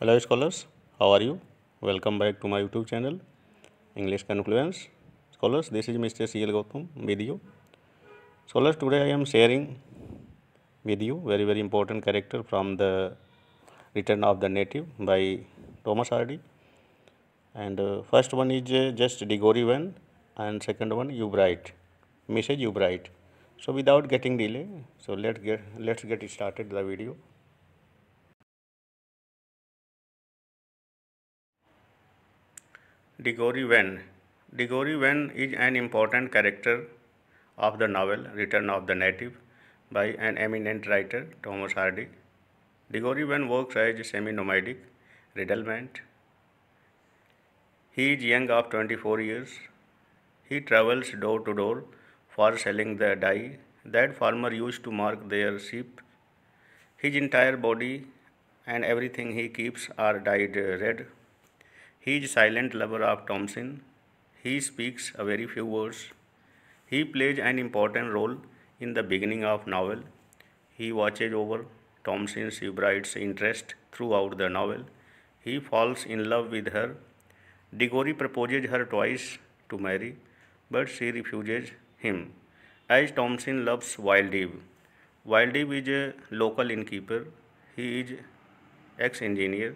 Hello scholars, how are you? Welcome back to my YouTube channel English Confluence. Scholars, this is Mr. C.L. Gautam with you. Scholars, today I am sharing with you very very important character from the Return of the Native by Thomas Hardy. And uh, first one is uh, just Digori Van and second one Ubright, Message Ubright. So without getting delay, so let's get let's get started the video. Digori Wen. Digori Wen is an important character of the novel Return of the Native by an eminent writer, Thomas Hardy. Digori Wen works as a semi-nomadic riddlement. He is young of 24 years. He travels door to door for selling the dye that farmer used to mark their sheep. His entire body and everything he keeps are dyed red. He is a silent lover of Thompson. He speaks a very few words. He plays an important role in the beginning of novel. He watches over Thompson's brides interest throughout the novel. He falls in love with her. Diggory proposes her twice to marry, but she refuses him, as Thompson loves Wild Eve. Wild Eve is a local innkeeper. He is ex-engineer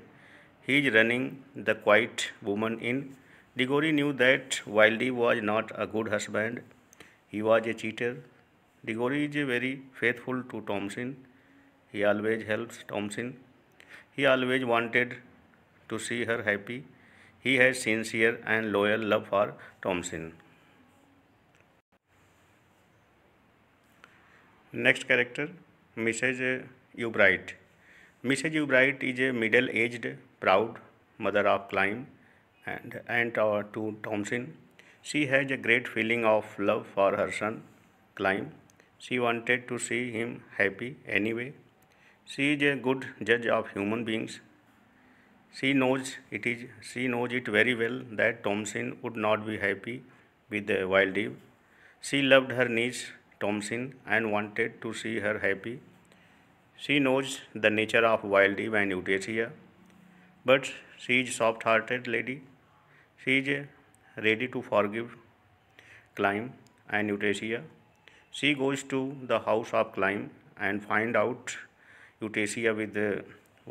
he is running the quiet woman in. Digori knew that Wildy was not a good husband. He was a cheater. Digori is very faithful to Thompson. He always helps Thompson. He always wanted to see her happy. He has sincere and loyal love for Thompson. Next character, Mrs. Ubright. Mrs. Ubright is a middle-aged proud mother of Clyde and aunt uh, to Thompson. She has a great feeling of love for her son, Clyde. She wanted to see him happy anyway. She is a good judge of human beings. She knows it is she knows it very well that Thompson would not be happy with the wild Eve. She loved her niece Thompson and wanted to see her happy. She knows the nature of wild Eve and Euthanasia but she is soft hearted lady. She is ready to forgive Climb and Eustacia. She goes to the house of Climb and find out Eustacia with the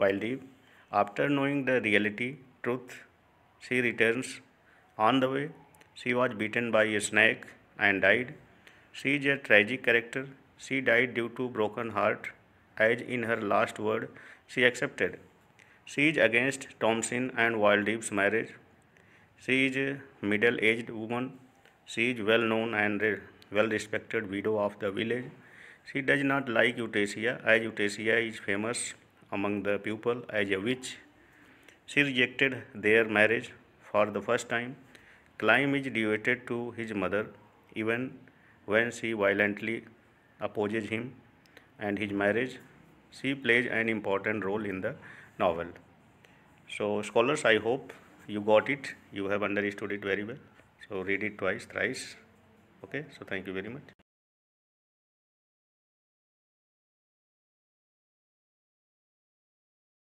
Wildeve. After knowing the reality, truth, she returns. On the way, she was beaten by a snake and died. She is a tragic character. She died due to broken heart as in her last word she accepted she is against Thompson and Wildeb's marriage. She is a middle-aged woman. She is well-known and well-respected widow of the village. She does not like Utesia. as Utesia is famous among the people as a witch. She rejected their marriage for the first time. Climb is devoted to his mother even when she violently opposes him and his marriage. She plays an important role in the novel so scholars i hope you got it you have understood it very well so read it twice thrice okay so thank you very much